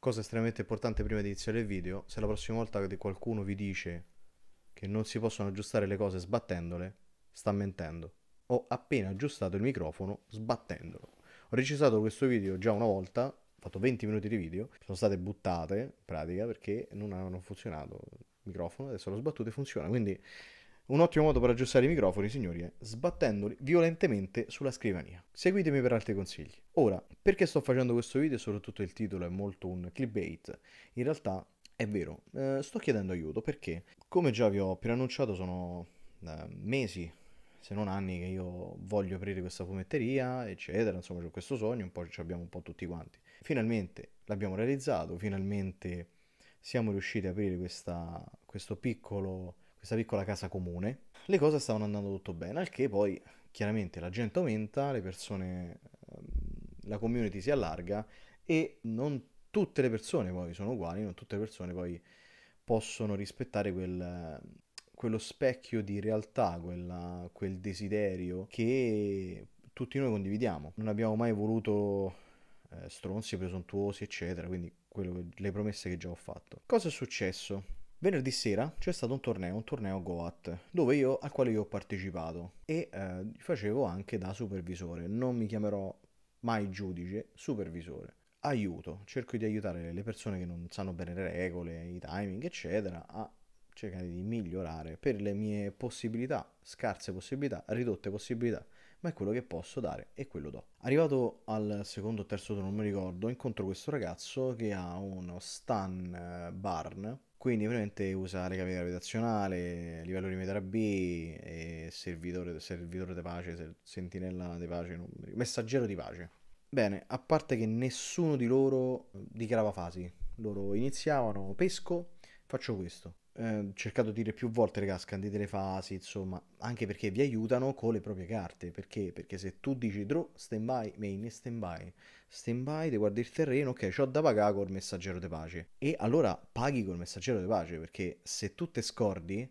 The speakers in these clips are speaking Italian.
Cosa estremamente importante prima di iniziare il video, se la prossima volta che qualcuno vi dice che non si possono aggiustare le cose sbattendole, sta mentendo. Ho appena aggiustato il microfono sbattendolo. Ho registrato questo video già una volta, ho fatto 20 minuti di video, sono state buttate in pratica perché non avevano funzionato il microfono, adesso l'ho sbattuto e funziona, quindi un ottimo modo per aggiustare i microfoni, signori, è eh, sbattendoli violentemente sulla scrivania. Seguitemi per altri consigli. Ora, perché sto facendo questo video? Soprattutto il titolo è molto un clickbait. In realtà è vero, eh, sto chiedendo aiuto perché, come già vi ho preannunciato, sono eh, mesi, se non anni, che io voglio aprire questa fumetteria, eccetera. Insomma, c'è questo sogno, un po' ci abbiamo un po' tutti quanti. Finalmente l'abbiamo realizzato, finalmente siamo riusciti ad aprire questa, piccolo, questa piccola casa comune. Le cose stavano andando tutto bene, al che poi chiaramente la gente aumenta, le persone la community si allarga e non tutte le persone poi sono uguali, non tutte le persone poi possono rispettare quel, quello specchio di realtà, quella, quel desiderio che tutti noi condividiamo. Non abbiamo mai voluto eh, stronzi, presuntuosi, eccetera, quindi che, le promesse che già ho fatto. Cosa è successo? Venerdì sera c'è stato un torneo, un torneo Goat, dove io, al quale io ho partecipato e eh, facevo anche da supervisore. Non mi chiamerò mai giudice, supervisore. Aiuto, cerco di aiutare le persone che non sanno bene le regole, i timing, eccetera, a cercare di migliorare per le mie possibilità, scarse possibilità, ridotte possibilità, ma è quello che posso dare e quello do. Arrivato al secondo o terzo turno, non mi ricordo, incontro questo ragazzo che ha uno Stan eh, Barn, quindi ovviamente usa le caviglie gravitazionali, livello di metera B, e servitore, servitore di pace, sentinella di pace, messaggero di pace. Bene, a parte che nessuno di loro dichiarava fasi, loro iniziavano pesco, faccio questo eh, cercato di dire più volte, raga, scandite le fasi, insomma, anche perché vi aiutano con le proprie carte. Perché? Perché se tu dici draw, stand by, main, stand by, stand by, ti guardi il terreno, ok, ho da pagare col messaggero di pace. E allora paghi col messaggero di pace, perché se tu te scordi,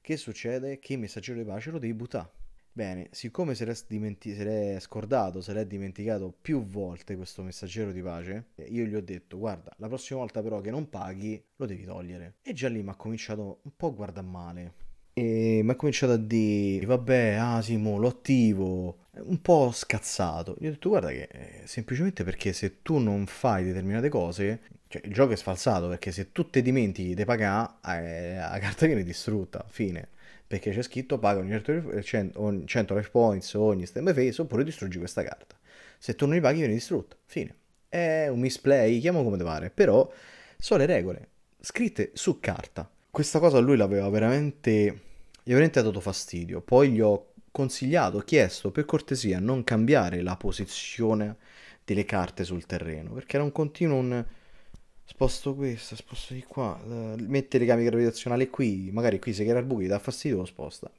che succede? Che il messaggero di pace lo devi buttare Bene, siccome se l'è, dimenti- se l'è scordato, se l'è dimenticato più volte questo messaggero di pace, io gli ho detto, guarda, la prossima volta però che non paghi, lo devi togliere. E già lì mi ha cominciato un po' a guardare male. E mi ha cominciato a dire, vabbè, Asimo, lo attivo, un po' scazzato. Gli ho detto, guarda che eh, semplicemente perché se tu non fai determinate cose, cioè il gioco è sfalsato, perché se tu te dimentichi di pagare, eh, la carta viene distrutta, fine perché c'è scritto paga ogni 100, certo life points ogni stemma face oppure distruggi questa carta. Se tu non li paghi viene distrutta, fine. È un misplay, chiamo come te pare, però sono le regole scritte su carta. Questa cosa a lui l'aveva veramente, gli veramente dato fastidio, poi gli ho consigliato, chiesto per cortesia non cambiare la posizione delle carte sul terreno, perché era un continuo... Un sposto questo, sposto di qua, eh, le gambe gravitazionali qui, magari qui se che era il buco ti dà fastidio lo sposta.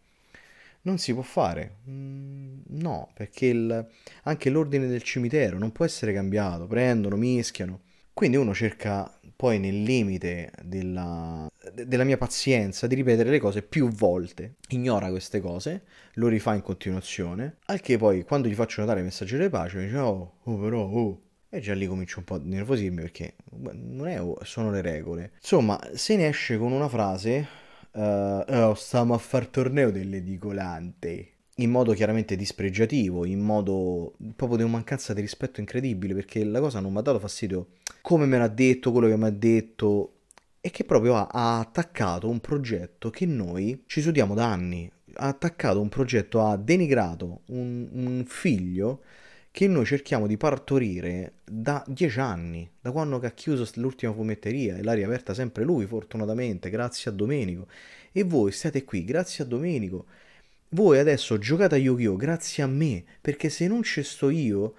Non si può fare, mm, no, perché il, anche l'ordine del cimitero non può essere cambiato, prendono, mischiano. Quindi uno cerca poi nel limite della, della, mia pazienza di ripetere le cose più volte, ignora queste cose, lo rifà in continuazione, al che poi quando gli faccio notare il messaggero di pace mi dice oh, oh però, oh, e già lì comincio un po' a nervosirmi perché non è, sono le regole. Insomma, se ne esce con una frase, uh, oh, stiamo a far torneo dell'edicolante. In modo chiaramente dispregiativo, in modo proprio di una mancanza di rispetto incredibile, perché la cosa non mi ha dato fastidio come me l'ha detto, quello che mi ha detto, e che proprio ha, ha attaccato un progetto che noi ci studiamo da anni. Ha attaccato un progetto, ha denigrato un, un figlio che noi cerchiamo di partorire da dieci anni, da quando ha chiuso l'ultima fumetteria e l'ha riaperta sempre lui, fortunatamente, grazie a Domenico. E voi state qui, grazie a Domenico. Voi adesso giocate a Yu-Gi-Oh! grazie a me, perché se non ci sto io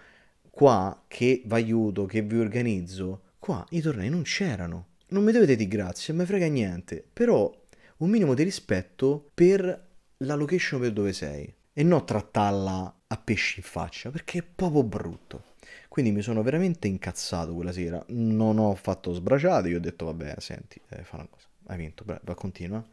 qua, che vi aiuto, che vi organizzo, qua i tornei non c'erano. Non mi dovete di grazie, mi frega niente, però un minimo di rispetto per la location per dove sei. E non trattarla a pesci in faccia perché è proprio brutto. Quindi mi sono veramente incazzato quella sera. Non ho fatto sbraciate. Io ho detto, vabbè, senti, eh, fa una cosa. Hai vinto, va, continua.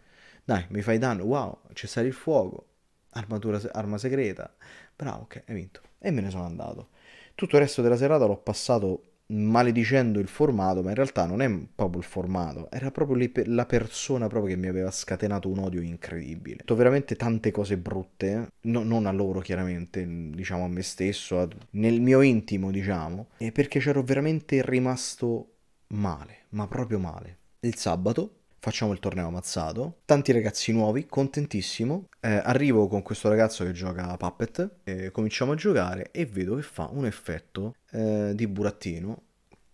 Dai, mi fai danno. Wow, cessare il fuoco. Armatura, arma segreta. Bravo, ok, hai vinto. E me ne sono andato. Tutto il resto della serata l'ho passato maledicendo il formato, ma in realtà non è proprio il formato, era proprio la persona proprio che mi aveva scatenato un odio incredibile. Ho detto veramente tante cose brutte, no, non a loro chiaramente, diciamo a me stesso, a, nel mio intimo diciamo, e perché c'ero veramente rimasto male, ma proprio male. Il sabato facciamo il torneo ammazzato. Tanti ragazzi nuovi, contentissimo. Eh, arrivo con questo ragazzo che gioca Puppet, eh, cominciamo a giocare e vedo che fa un effetto eh, di burattino.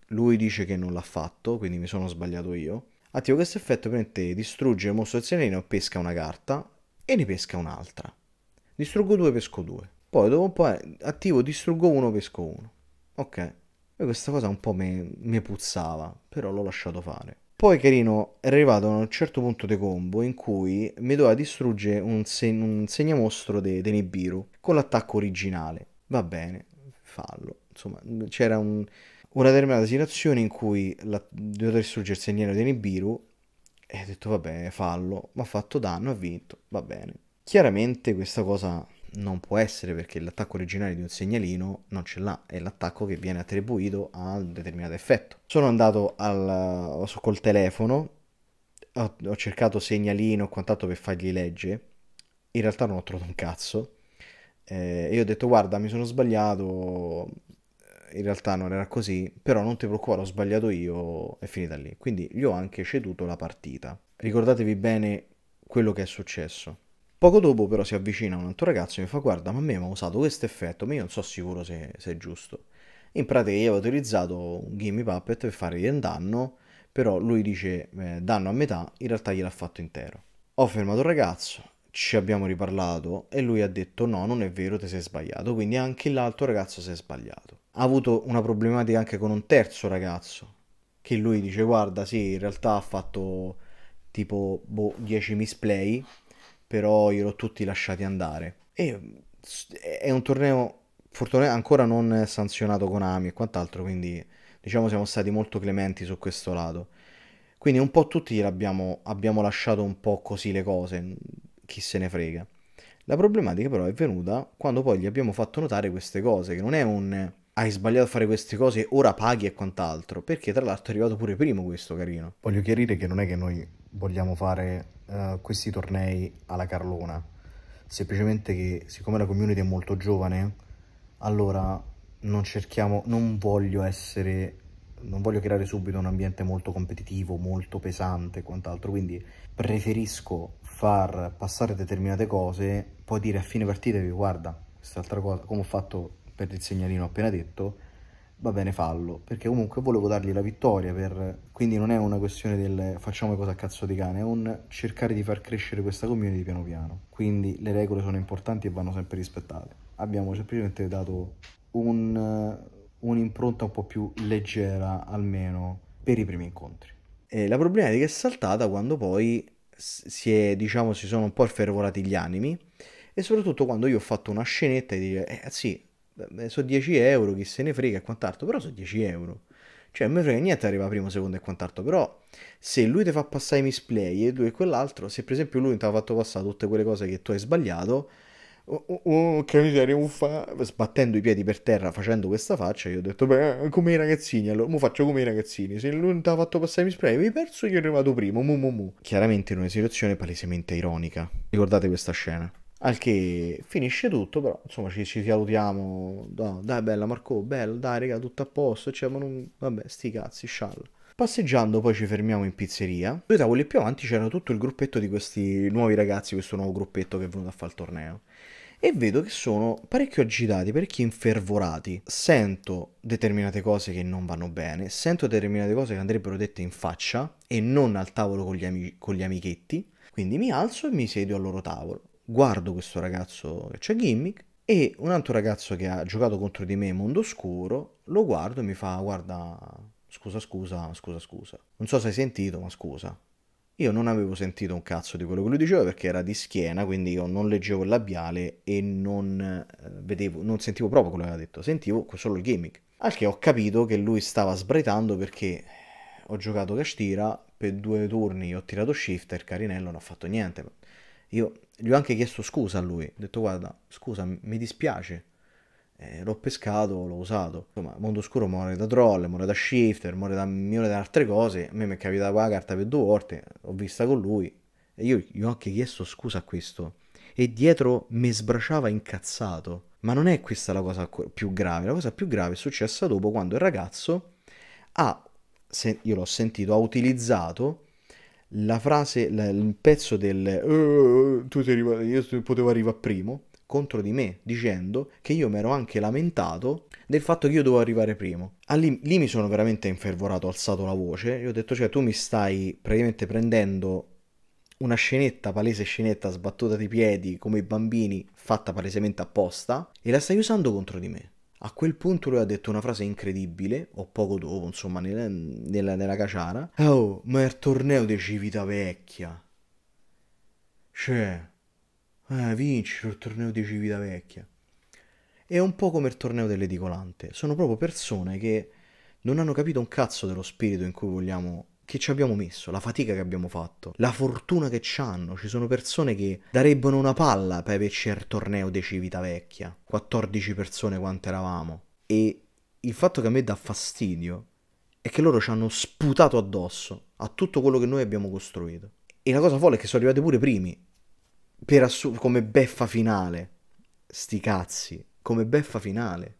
Lui dice che non l'ha fatto, quindi mi sono sbagliato io. Attivo questo effetto, praticamente distrugge il mostro del sereno, pesca una carta e ne pesca un'altra. Distruggo due, pesco due. Poi dopo un po' eh, attivo, distruggo uno, pesco uno. Ok. E questa cosa un po' mi puzzava, però l'ho lasciato fare. Poi Carino è arrivato a un certo punto di combo in cui mi doveva distruggere un, seg- un segnamostro di de- Nibiru con l'attacco originale. Va bene, fallo. Insomma, c'era un, una determinata situazione in cui la, doveva distruggere il segnale di Nibiru e ho detto vabbè, fallo, ma ha fatto danno, ha vinto, va bene. Chiaramente questa cosa non può essere perché l'attacco originale di un segnalino non ce l'ha, è l'attacco che viene attribuito a un determinato effetto. Sono andato al, eh, col telefono, ho, ho cercato segnalino o quant'altro per fargli legge, in realtà non ho trovato un cazzo, eh, e io ho detto guarda mi sono sbagliato, in realtà non era così, però non ti preoccupare, ho sbagliato io, è finita lì. Quindi gli ho anche ceduto la partita. Ricordatevi bene quello che è successo Poco dopo però si avvicina un altro ragazzo e mi fa guarda ma a me mi ha usato questo effetto, ma io non so sicuro se, se, è giusto. In pratica io avevo utilizzato un gimme puppet per fargli un danno, però lui dice eh, danno a metà, in realtà gliel'ha fatto intero. Ho fermato il ragazzo, ci abbiamo riparlato e lui ha detto no, non è vero, ti sei sbagliato, quindi anche l'altro ragazzo si è sbagliato. Ha avuto una problematica anche con un terzo ragazzo, che lui dice guarda sì, in realtà ha fatto tipo boh, 10 misplay però gliel'ho tutti lasciati andare. E è un torneo fortunatamente ancora non sanzionato Konami e quant'altro, quindi diciamo siamo stati molto clementi su questo lato. Quindi un po' tutti abbiamo, abbiamo lasciato un po' così le cose, chi se ne frega. La problematica però è venuta quando poi gli abbiamo fatto notare queste cose, che non è un hai sbagliato a fare queste cose, ora paghi e quant'altro, perché tra l'altro è arrivato pure primo questo carino. Voglio chiarire che non è che noi vogliamo fare uh, questi tornei alla Carlona, semplicemente che siccome la community è molto giovane, allora non cerchiamo, non voglio essere, non voglio creare subito un ambiente molto competitivo, molto pesante e quant'altro, quindi preferisco far passare determinate cose, poi dire a fine partita vi guarda, quest'altra cosa, come ho fatto per il segnalino appena detto, va bene fallo, perché comunque volevo dargli la vittoria, per... quindi non è una questione del facciamo cosa a cazzo di cane, è un cercare di far crescere questa community piano piano, quindi le regole sono importanti e vanno sempre rispettate. Abbiamo semplicemente dato un'impronta un, po' più leggera, almeno per i primi incontri. E la problematica è saltata quando poi si, è, diciamo, si sono un po' affervorati gli animi e soprattutto quando io ho fatto una scenetta e dire, eh sì, sono 10 euro, chi se ne frega e quant'altro, però sono 10 euro. Cioè, a me frega niente arriva primo, secondo e quant'altro, però se lui ti fa passare i misplay e tu e quell'altro, se per esempio lui ti ha fatto passare tutte quelle cose che tu hai sbagliato, oh, oh, oh che miseria, uffa, sbattendo i piedi per terra, facendo questa faccia, io ho detto, beh, come i ragazzini, allora, mo faccio come i ragazzini, se lui non ti ha fatto passare i misplay, mi hai perso, io è arrivato primo, mu mu mu. Chiaramente in una situazione palesemente ironica. Ricordate questa scena. Al che finisce tutto, però insomma ci, ci salutiamo. No, dai, bella Marco, bello, dai, raga, tutto a posto. Cioè, non... Vabbè, sti cazzi, scialla. Passeggiando poi ci fermiamo in pizzeria. Due tavoli più avanti c'era tutto il gruppetto di questi nuovi ragazzi, questo nuovo gruppetto che è venuto a fare il torneo. E vedo che sono parecchio agitati, parecchio infervorati. Sento determinate cose che non vanno bene, sento determinate cose che andrebbero dette in faccia e non al tavolo con gli, ami con gli amichetti. Quindi mi alzo e mi siedo al loro tavolo guardo questo ragazzo che c'è gimmick e un altro ragazzo che ha giocato contro di me Mondo Oscuro lo guardo e mi fa guarda scusa scusa scusa scusa non so se hai sentito ma scusa io non avevo sentito un cazzo di quello che lui diceva perché era di schiena, quindi io non leggevo il labiale e non, eh, vedevo, non sentivo proprio quello che aveva detto, sentivo solo il gimmick. Al che ho capito che lui stava sbraitando perché ho giocato Castira, per due turni ho tirato shifter, Carinello non ha fatto niente. Io gli ho anche chiesto scusa a lui, ho detto guarda, scusa, mi dispiace, eh, l'ho pescato, l'ho usato. Insomma, Mondo Oscuro muore da troll, muore da shifter, muore da milioni di altre cose. A me mi è capitata quella carta per due volte, l'ho vista con lui. E io gli ho anche chiesto scusa a questo. E dietro mi sbraciava incazzato. Ma non è questa la cosa più grave. La cosa più grave è successa dopo quando il ragazzo ha, se io l'ho sentito, ha utilizzato la frase, la, il pezzo del uh, tu sei arrivato, io potevo arrivare primo contro di me dicendo che io mi ero anche lamentato del fatto che io dovevo arrivare primo. Allì, lì mi sono veramente infervorato, ho alzato la voce e ho detto cioè tu mi stai praticamente prendendo una scenetta, palese scenetta sbattuta di piedi come i bambini, fatta palesemente apposta e la stai usando contro di me. A quel punto lui ha detto una frase incredibile, o poco dopo, insomma, nella, nella, nella caciara. Oh, ma è il torneo di Civitavecchia. Cioè, eh, vinci il torneo di Civitavecchia. È un po' come il torneo dell'edicolante. Sono proprio persone che non hanno capito un cazzo dello spirito in cui vogliamo che ci abbiamo messo, la fatica che abbiamo fatto, la fortuna che ci hanno. Ci sono persone che darebbero una palla per averci certo al torneo di Civitavecchia. 14 persone quante eravamo. E il fatto che a me dà fastidio è che loro ci hanno sputato addosso a tutto quello che noi abbiamo costruito. E la cosa folle è che sono arrivati pure primi. Per assu- come beffa finale. Sti cazzi. Come beffa finale.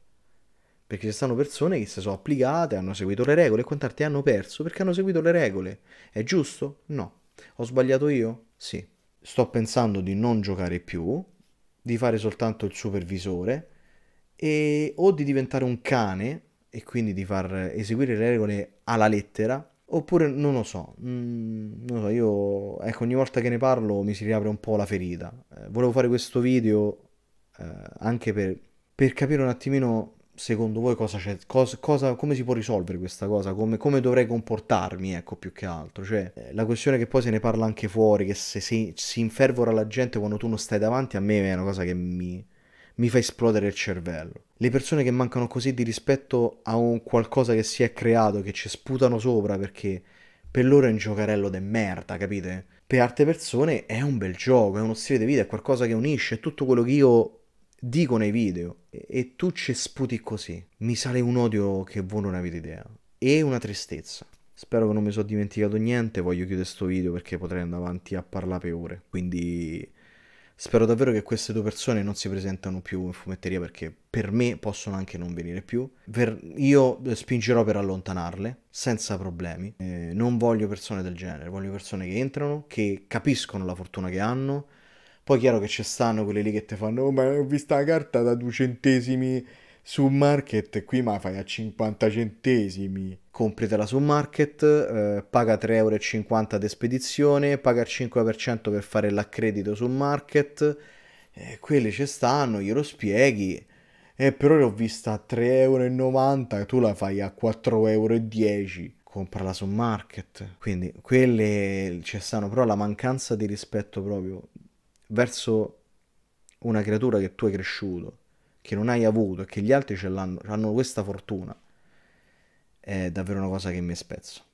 Perché ci sono persone che si sono applicate, hanno seguito le regole e quant'altro hanno perso perché hanno seguito le regole. È giusto? No. Ho sbagliato io? Sì. Sto pensando di non giocare più, di fare soltanto il supervisore e, o di diventare un cane e quindi di far eseguire le regole alla lettera oppure non lo so, mm, non lo so, io ecco ogni volta che ne parlo mi si riapre un po' la ferita. Eh, volevo fare questo video eh, anche per, per capire un attimino secondo voi cosa c'è, cosa, cosa, come si può risolvere questa cosa, come, come, dovrei comportarmi, ecco, più che altro. Cioè, eh, la questione che poi se ne parla anche fuori, che se si, si infervora la gente quando tu non stai davanti, a me è una cosa che mi, mi fa esplodere il cervello. Le persone che mancano così di rispetto a un qualcosa che si è creato, che ci sputano sopra perché per loro è un giocarello de merda, capite? Per altre persone è un bel gioco, è uno stile di vita, è qualcosa che unisce, è tutto quello che io dico nei video e tu ci sputi così, mi sale un odio che voi non avete idea e una tristezza. Spero che non mi sono dimenticato niente, voglio chiudere questo video perché potrei andare avanti a parlare per ore. Quindi spero davvero che queste due persone non si presentano più in fumetteria perché per me possono anche non venire più. Per... io spingerò per allontanarle senza problemi. Eh, non voglio persone del genere, voglio persone che entrano, che capiscono la fortuna che hanno, poi è chiaro che ci stanno quelli lì che ti fanno, oh, ma ho visto la carta da due centesimi su market, qui ma fai a 50 centesimi. Compritela su market, eh, paga 3,50 euro di spedizione, paga il 5% per fare l'accredito su market. Eh, quelli ci stanno, glielo spieghi. Eh, per ora ho vista a 3,90 euro, tu la fai a 4,10 euro. Comprala su market. Quindi quelle ci stanno, però la mancanza di rispetto proprio verso una creatura che tu hai cresciuto, che non hai avuto e che gli altri ce l'hanno, hanno questa fortuna, è davvero una cosa che mi spezzo.